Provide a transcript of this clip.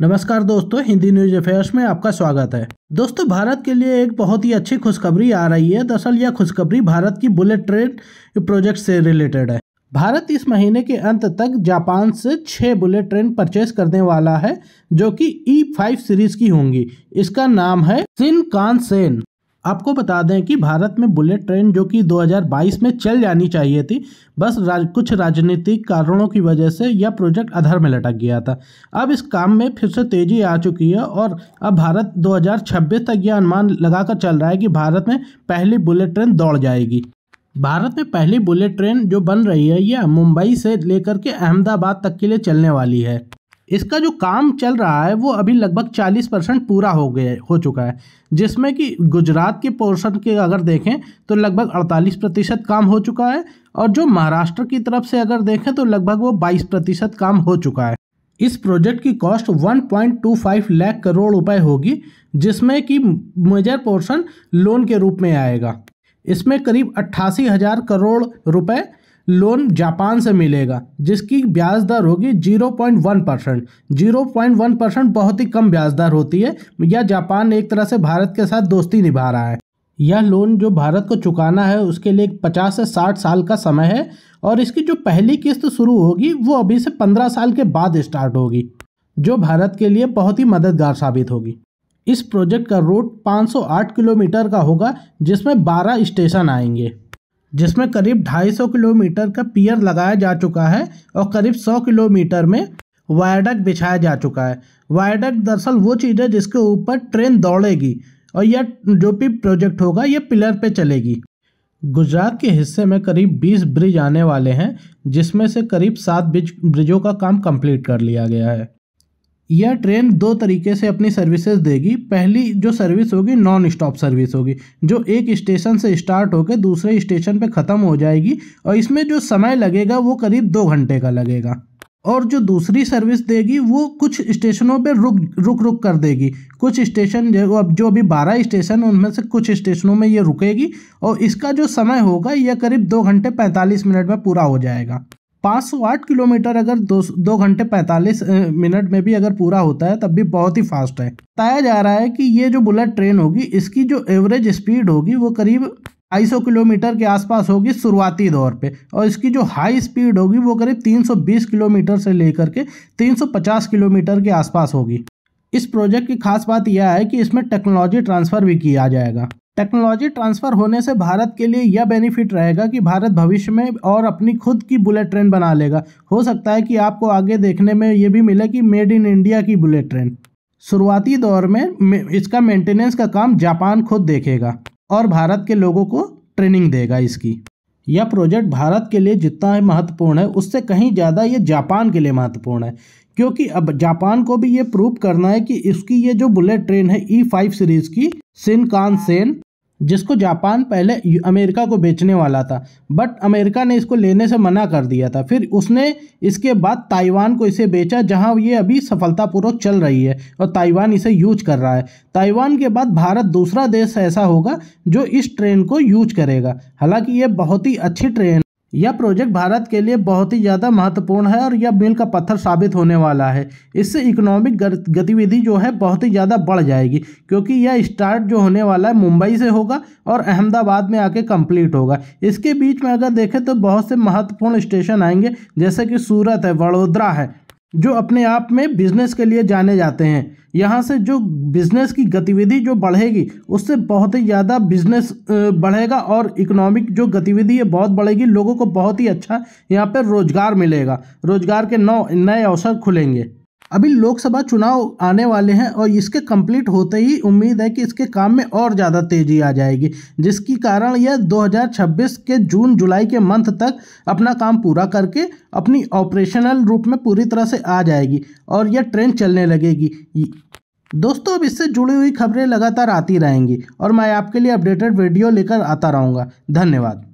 नमस्कार दोस्तों Hindi news affairs में आपका स्वागत है दोस्तों भारत के लिए एक बहुत ही अच्छी खुशखबरी आ रही है दरअसल यह खुशखबरी भारत की बुलेट ट्रेन प्रोजेक्ट से रिलेटेड है भारत इस महीने के अंत तक जापान से छः बुलेट ट्रेन परचेज करने वाला है जो कि ई फाइव सीरीज की होंगी इसका नाम है सिन कान सेन आपको बता दें कि भारत में बुलेट ट्रेन जो कि 2022 में चल जानी चाहिए थी बस राज, कुछ राजनीतिक कारणों की वजह से यह प्रोजेक्ट अधर में लटक गया था अब इस काम में फिर से तेज़ी आ चुकी है और अब भारत 2026 तक यह अनुमान लगाकर चल रहा है कि भारत में पहली बुलेट ट्रेन दौड़ जाएगी भारत में पहली बुलेट ट्रेन जो बन रही है यह मुंबई से लेकर के अहमदाबाद तक के लिए चलने वाली है इसका जो काम चल रहा है वो अभी लगभग 40 परसेंट पूरा हो गया हो चुका है जिसमें कि गुजरात के पोर्शन के अगर देखें तो लगभग 48 प्रतिशत काम हो चुका है और जो महाराष्ट्र की तरफ से अगर देखें तो लगभग वो 22 प्रतिशत काम हो चुका है इस प्रोजेक्ट की कॉस्ट 1.25 लाख करोड़ रुपए होगी जिसमें कि मेजर पोर्शन लोन के रूप में आएगा इसमें करीब अट्ठासी हज़ार करोड़ रुपये लोन जापान से मिलेगा जिसकी ब्याज दर होगी 0.1 परसेंट जीरो परसेंट बहुत ही कम ब्याज दर होती है या जापान एक तरह से भारत के साथ दोस्ती निभा रहा है यह लोन जो भारत को चुकाना है उसके लिए 50 से 60 साल का समय है और इसकी जो पहली किस्त शुरू होगी वो अभी से 15 साल के बाद स्टार्ट होगी जो भारत के लिए बहुत ही मददगार साबित होगी इस प्रोजेक्ट का रूट 508 किलोमीटर का होगा जिसमें 12 स्टेशन आएंगे जिसमें करीब 250 किलोमीटर का पियर लगाया जा चुका है और करीब 100 किलोमीटर में वायडक बिछाया जा चुका है वायडक दरअसल वो चीज़ है जिसके ऊपर ट्रेन दौड़ेगी और यह जो भी प्रोजेक्ट होगा ये पिलर पे चलेगी गुजरात के हिस्से में करीब 20 ब्रिज आने वाले हैं जिसमें से करीब सात ब्रिज ब्रिजों का काम कंप्लीट कर लिया गया है यह ट्रेन दो तरीके से अपनी सर्विसेज देगी पहली जो सर्विस होगी नॉन स्टॉप सर्विस होगी जो एक स्टेशन से स्टार्ट होकर दूसरे स्टेशन पे ख़त्म हो जाएगी और इसमें जो समय लगेगा वो करीब दो घंटे का लगेगा और जो दूसरी सर्विस देगी वो कुछ स्टेशनों पे रुक रुक रुक कर देगी कुछ स्टेशन जो अब जो अभी बारह स्टेशन उनमें से कुछ स्टेशनों में ये रुकेगी और इसका जो समय होगा यह करीब दो घंटे पैंतालीस मिनट में पूरा हो जाएगा 508 किलोमीटर अगर दो दो घंटे 45 मिनट में भी अगर पूरा होता है तब भी बहुत ही फास्ट है बताया जा रहा है कि ये जो बुलेट ट्रेन होगी इसकी जो एवरेज स्पीड होगी वो करीब 250 किलोमीटर के आसपास होगी शुरुआती दौर पे और इसकी जो हाई स्पीड होगी वो करीब 320 किलोमीटर से लेकर के 350 किलोमीटर के आसपास होगी इस प्रोजेक्ट की खास बात यह है कि इसमें टेक्नोलॉजी ट्रांसफ़र भी किया जाएगा टेक्नोलॉजी ट्रांसफ़र होने से भारत के लिए यह बेनिफिट रहेगा कि भारत भविष्य में और अपनी खुद की बुलेट ट्रेन बना लेगा हो सकता है कि आपको आगे देखने में ये भी मिले कि मेड इन इंडिया की बुलेट ट्रेन शुरुआती दौर में इसका मेंटेनेंस का काम जापान खुद देखेगा और भारत के लोगों को ट्रेनिंग देगा इसकी यह प्रोजेक्ट भारत के लिए जितना महत्वपूर्ण है उससे कहीं ज़्यादा ये जापान के लिए महत्वपूर्ण है क्योंकि अब जापान को भी ये प्रूव करना है कि इसकी ये जो बुलेट ट्रेन है ई फाइव सीरीज़ की सिन कान सेन जिसको जापान पहले अमेरिका को बेचने वाला था बट अमेरिका ने इसको लेने से मना कर दिया था फिर उसने इसके बाद ताइवान को इसे बेचा जहां ये अभी सफलतापूर्वक चल रही है और ताइवान इसे यूज कर रहा है ताइवान के बाद भारत दूसरा देश ऐसा होगा जो इस ट्रेन को यूज करेगा हालांकि ये बहुत ही अच्छी ट्रेन यह प्रोजेक्ट भारत के लिए बहुत ही ज़्यादा महत्वपूर्ण है और यह मील का पत्थर साबित होने वाला है इससे इकोनॉमिक गतिविधि जो है बहुत ही ज़्यादा बढ़ जाएगी क्योंकि यह स्टार्ट जो होने वाला है मुंबई से होगा और अहमदाबाद में आके कंप्लीट होगा इसके बीच में अगर देखें तो बहुत से महत्वपूर्ण स्टेशन आएंगे जैसे कि सूरत है वडोदरा है जो अपने आप में बिजनेस के लिए जाने जाते हैं यहाँ से जो बिजनेस की गतिविधि जो बढ़ेगी उससे बहुत ही ज़्यादा बिजनेस बढ़ेगा और इकोनॉमिक जो गतिविधि है बहुत बढ़ेगी लोगों को बहुत ही अच्छा यहाँ पर रोज़गार मिलेगा रोज़गार के नौ नए अवसर खुलेंगे अभी लोकसभा चुनाव आने वाले हैं और इसके कंप्लीट होते ही उम्मीद है कि इसके काम में और ज़्यादा तेज़ी आ जाएगी जिसकी कारण यह 2026 के जून जुलाई के मंथ तक अपना काम पूरा करके अपनी ऑपरेशनल रूप में पूरी तरह से आ जाएगी और यह ट्रेन चलने लगेगी दोस्तों अब इससे जुड़ी हुई खबरें लगातार आती रहेंगी और मैं आपके लिए अपडेटेड वीडियो लेकर आता रहूँगा धन्यवाद